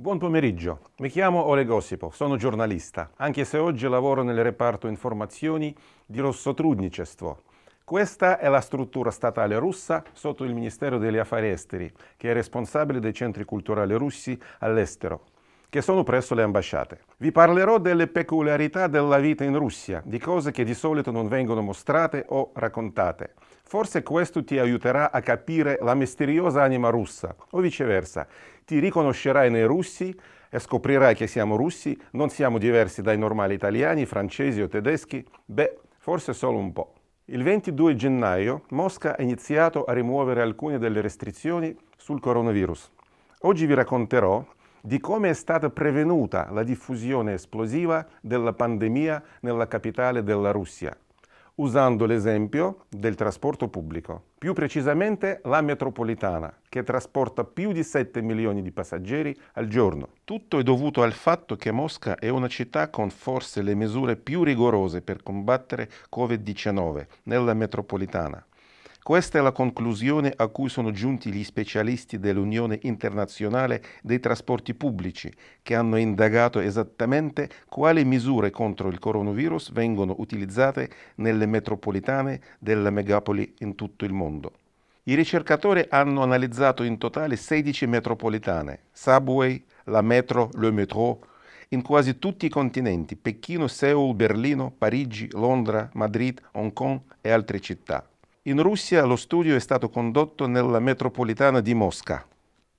Buon pomeriggio, mi chiamo Oleg Osipov, sono giornalista, anche se oggi lavoro nel reparto informazioni di Rossotrudnicestvo. Questa è la struttura statale russa sotto il Ministero degli Affari Esteri, che è responsabile dei centri culturali russi all'estero che sono presso le ambasciate. Vi parlerò delle peculiarità della vita in Russia, di cose che di solito non vengono mostrate o raccontate. Forse questo ti aiuterà a capire la misteriosa anima russa, o viceversa. Ti riconoscerai nei russi e scoprirai che siamo russi, non siamo diversi dai normali italiani, francesi o tedeschi, beh, forse solo un po'. Il 22 gennaio Mosca ha iniziato a rimuovere alcune delle restrizioni sul coronavirus. Oggi vi racconterò di come è stata prevenuta la diffusione esplosiva della pandemia nella capitale della Russia, usando l'esempio del trasporto pubblico, più precisamente la metropolitana, che trasporta più di 7 milioni di passeggeri al giorno. Tutto è dovuto al fatto che Mosca è una città con forse le misure più rigorose per combattere Covid-19 nella metropolitana. Questa è la conclusione a cui sono giunti gli specialisti dell'Unione Internazionale dei Trasporti Pubblici, che hanno indagato esattamente quali misure contro il coronavirus vengono utilizzate nelle metropolitane della megapoli in tutto il mondo. I ricercatori hanno analizzato in totale 16 metropolitane, Subway, la metro, le métro, in quasi tutti i continenti, Pechino, Seoul, Berlino, Parigi, Londra, Madrid, Hong Kong e altre città. In Russia lo studio è stato condotto nella metropolitana di Mosca.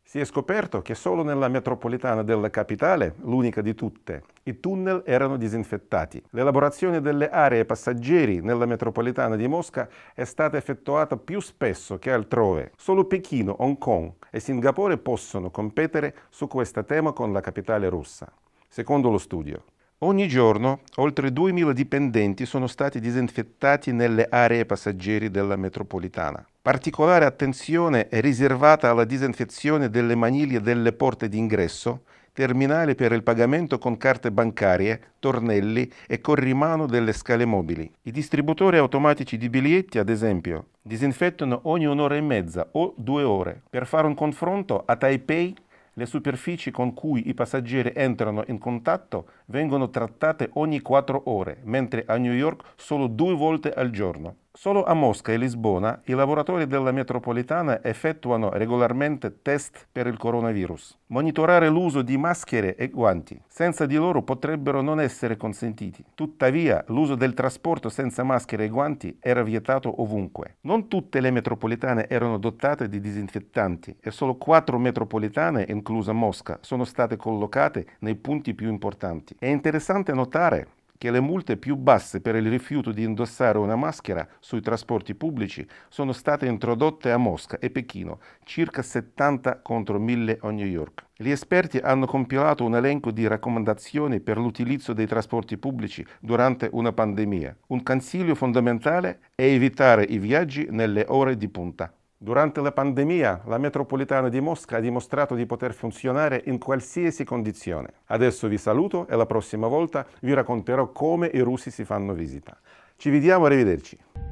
Si è scoperto che solo nella metropolitana della capitale, l'unica di tutte, i tunnel erano disinfettati. L'elaborazione delle aree passaggeri nella metropolitana di Mosca è stata effettuata più spesso che altrove. Solo Pechino, Hong Kong e Singapore possono competere su questo tema con la capitale russa, secondo lo studio. Ogni giorno oltre 2.000 dipendenti sono stati disinfettati nelle aree passeggeri della metropolitana. Particolare attenzione è riservata alla disinfezione delle maniglie delle porte d'ingresso, terminali per il pagamento con carte bancarie, tornelli e corrimano delle scale mobili. I distributori automatici di biglietti, ad esempio, disinfettano ogni un'ora e mezza o due ore. Per fare un confronto, a Taipei le superfici con cui i passeggeri entrano in contatto vengono trattate ogni 4 ore, mentre a New York solo due volte al giorno. Solo a Mosca e Lisbona i lavoratori della metropolitana effettuano regolarmente test per il coronavirus. Monitorare l'uso di maschere e guanti, senza di loro potrebbero non essere consentiti. Tuttavia, l'uso del trasporto senza maschere e guanti era vietato ovunque. Non tutte le metropolitane erano dotate di disinfettanti e solo quattro metropolitane, inclusa Mosca, sono state collocate nei punti più importanti. È interessante notare che le multe più basse per il rifiuto di indossare una maschera sui trasporti pubblici sono state introdotte a Mosca e Pechino, circa 70 contro 1000 a New York. Gli esperti hanno compilato un elenco di raccomandazioni per l'utilizzo dei trasporti pubblici durante una pandemia. Un consiglio fondamentale è evitare i viaggi nelle ore di punta. Durante la pandemia la metropolitana di Mosca ha dimostrato di poter funzionare in qualsiasi condizione. Adesso vi saluto e la prossima volta vi racconterò come i russi si fanno visita. Ci vediamo, arrivederci.